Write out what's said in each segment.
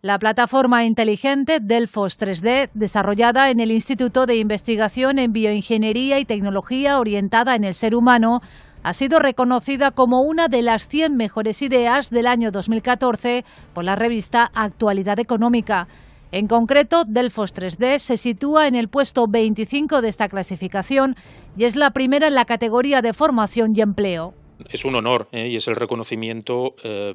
La plataforma inteligente Delfos 3D, desarrollada en el Instituto de Investigación en Bioingeniería y Tecnología orientada en el ser humano, ha sido reconocida como una de las 100 mejores ideas del año 2014 por la revista Actualidad Económica. En concreto, Delfos 3D se sitúa en el puesto 25 de esta clasificación y es la primera en la categoría de formación y empleo es un honor ¿eh? y es el reconocimiento eh,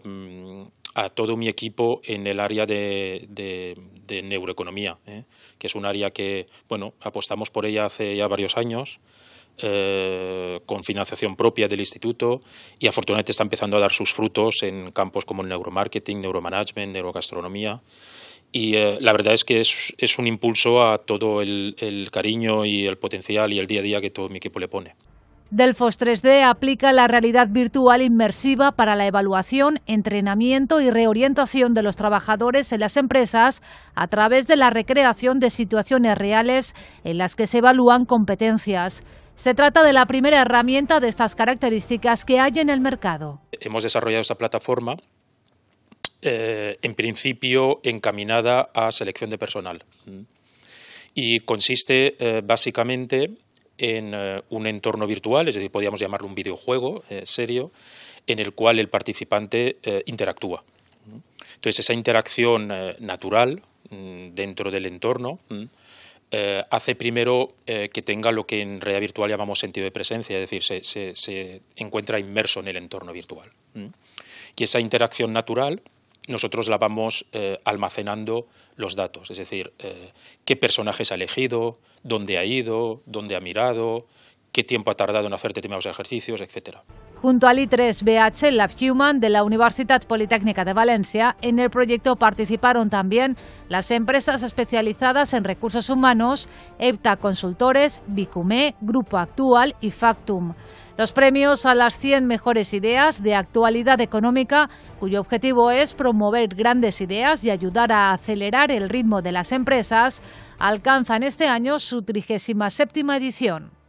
a todo mi equipo en el área de, neuroeconomía, ¿eh? que es un área que bueno apostamos por ella hace ya varios años. Eh, con financiación propia del instituto y afortunadamente está empezando a dar sus frutos en campos como el neuromarketing, neuromanagement, neurogastronomía. Y eh, la verdad es que es, un impulso a todo el, el cariño y el potencial y el día a día que todo mi equipo le pone. Delfos 3D aplica la realidad virtual inmersiva para la evaluación, entrenamiento y reorientación de los trabajadores en las empresas a través de la recreación de situaciones reales en las que se evalúan competencias. Se trata de la primera herramienta de estas características que hay en el mercado. Hemos desarrollado esta plataforma eh, en principio encaminada a selección de personal y consiste eh, básicamente en eh, un entorno virtual, es decir, podríamos llamarlo un videojuego eh, serio, en el cual el participante eh, interactúa. Entonces, esa interacción natural mm, dentro del entorno mm, hace primero que tenga lo que en realidad virtual llamamos sentido de presencia, es decir, se encuentra inmerso en el entorno virtual. Mm. Y esa interacción natural nosotros la vamos eh, almacenando los datos, es decir, eh, qué personajes ha elegido, dónde ha ido, dónde ha mirado, qué tiempo ha tardado en hacer determinados ejercicios, etc. Junto al I3BH Lab Human de la Universidad Politécnica de Valencia, en el proyecto participaron también las empresas especializadas en recursos humanos, EPTA Consultores, Bicumé, Grupo Actual y Factum. Los premios a las 100 mejores ideas de actualidad económica, cuyo objetivo es promover grandes ideas y ayudar a acelerar el ritmo de las empresas, alcanzan este año su 37 edición.